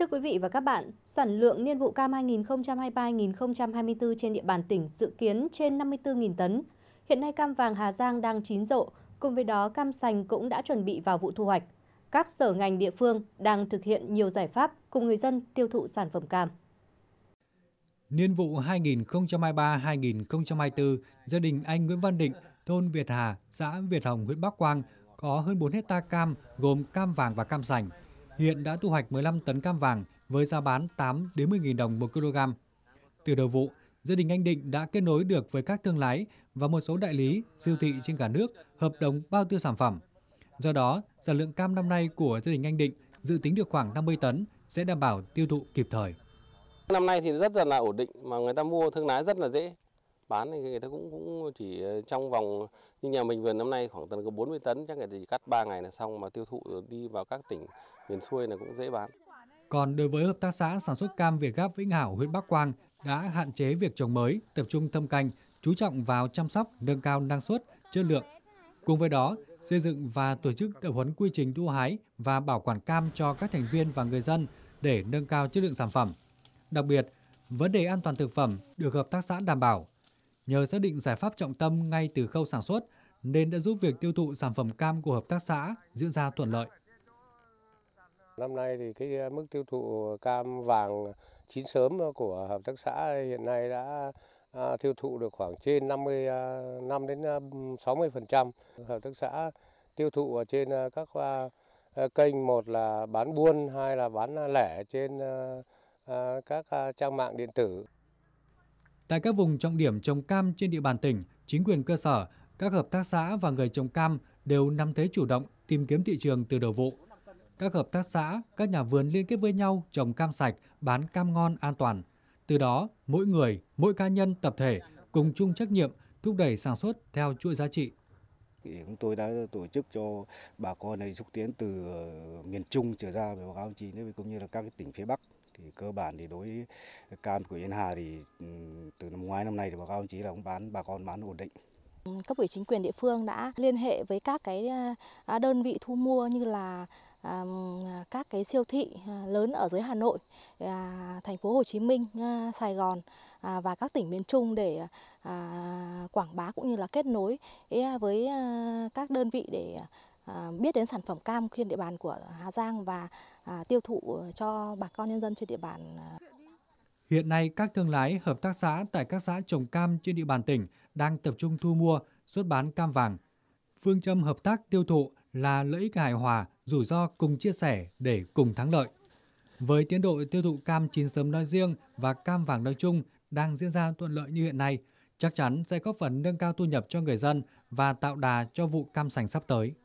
Thưa quý vị và các bạn, sản lượng niên vụ cam 2023-2024 trên địa bàn tỉnh dự kiến trên 54.000 tấn. Hiện nay cam vàng Hà Giang đang chín rộ, cùng với đó cam sành cũng đã chuẩn bị vào vụ thu hoạch. Các sở ngành địa phương đang thực hiện nhiều giải pháp cùng người dân tiêu thụ sản phẩm cam. Niên vụ 2023-2024, gia đình anh Nguyễn Văn Định, thôn Việt Hà, xã Việt Hồng, huyện Bắc Quang có hơn 4 hecta cam gồm cam vàng và cam sành hiện đã thu hoạch 15 tấn cam vàng với giá bán 8 đến 10.000 đồng một kg. Từ đầu vụ, gia đình anh Định đã kết nối được với các thương lái và một số đại lý, siêu thị trên cả nước hợp đồng bao tiêu sản phẩm. Do đó, sản lượng cam năm nay của gia đình anh Định dự tính được khoảng 50 tấn sẽ đảm bảo tiêu thụ kịp thời. Năm nay thì rất là ổn định mà người ta mua thương lái rất là dễ bán thì người ta cũng cũng chỉ ờ, trong vòng như nhà mình vườn năm nay khoảng tầm có 40 tấn chắc người ta chỉ cắt 3 ngày là xong mà tiêu thụ đi vào các tỉnh miền xuôi là cũng dễ bán. Còn đối với hợp tác xã sản xuất cam Việt Gáp Vĩnh Hảo huyện Bắc Quang đã hạn chế việc trồng mới, tập trung thâm canh, chú trọng vào chăm sóc, nâng cao năng suất, chất lượng. Cùng với đó, xây dựng và tổ chức tập huấn quy trình thu hái và bảo quản cam cho các thành viên và người dân để nâng cao chất lượng sản phẩm. Đặc biệt, vấn đề an toàn thực phẩm được hợp tác xã đảm bảo – Nhờ xác định giải pháp trọng tâm ngay từ khâu sản xuất nên đã giúp việc tiêu thụ sản phẩm cam của hợp tác xã diễn ra thuận lợi. Năm nay thì cái mức tiêu thụ cam vàng chín sớm của hợp tác xã hiện nay đã à, tiêu thụ được khoảng trên năm à, đến 60%. À, hợp tác xã tiêu thụ ở trên các kênh một là bán buôn, hai là bán lẻ trên các trang mạng điện tử. Tại các vùng trọng điểm trồng cam trên địa bàn tỉnh, chính quyền cơ sở, các hợp tác xã và người trồng cam đều nắm thế chủ động tìm kiếm thị trường từ đầu vụ. Các hợp tác xã, các nhà vườn liên kết với nhau trồng cam sạch, bán cam ngon an toàn. Từ đó, mỗi người, mỗi cá nhân, tập thể cùng chung trách nhiệm thúc đẩy sản xuất theo chuỗi giá trị. chúng tôi đã tổ chức cho bà con này xúc tiến từ miền Trung trở ra về báo cáo chí cũng như là các cái tỉnh phía Bắc thì cơ bản thì đối với cam của Yên Hà thì ừ, từ năm ngoái năm nay thì báo cáo ông chí là cũng bán bà con bán ổn định ừ, cấp ủy chính quyền địa phương đã liên hệ với các cái à, à, đơn vị thu mua như là à, các cái siêu thị lớn ở dưới Hà Nội, thành phố Hồ Chí Minh, Sài Gòn và các tỉnh miền Trung để quảng bá cũng như là kết nối với các đơn vị để À, biết đến sản phẩm cam trên địa bàn của Hà Giang và à, tiêu thụ cho bà con nhân dân trên địa bàn. À. Hiện nay, các thương lái, hợp tác xã tại các xã trồng cam trên địa bàn tỉnh đang tập trung thu mua, xuất bán cam vàng. Phương châm hợp tác tiêu thụ là lợi ích hài hòa, rủi ro cùng chia sẻ để cùng thắng lợi. Với tiến độ tiêu thụ cam chín sớm nói riêng và cam vàng nói chung đang diễn ra thuận lợi như hiện nay, chắc chắn sẽ góp phần nâng cao thu nhập cho người dân và tạo đà cho vụ cam sành sắp tới.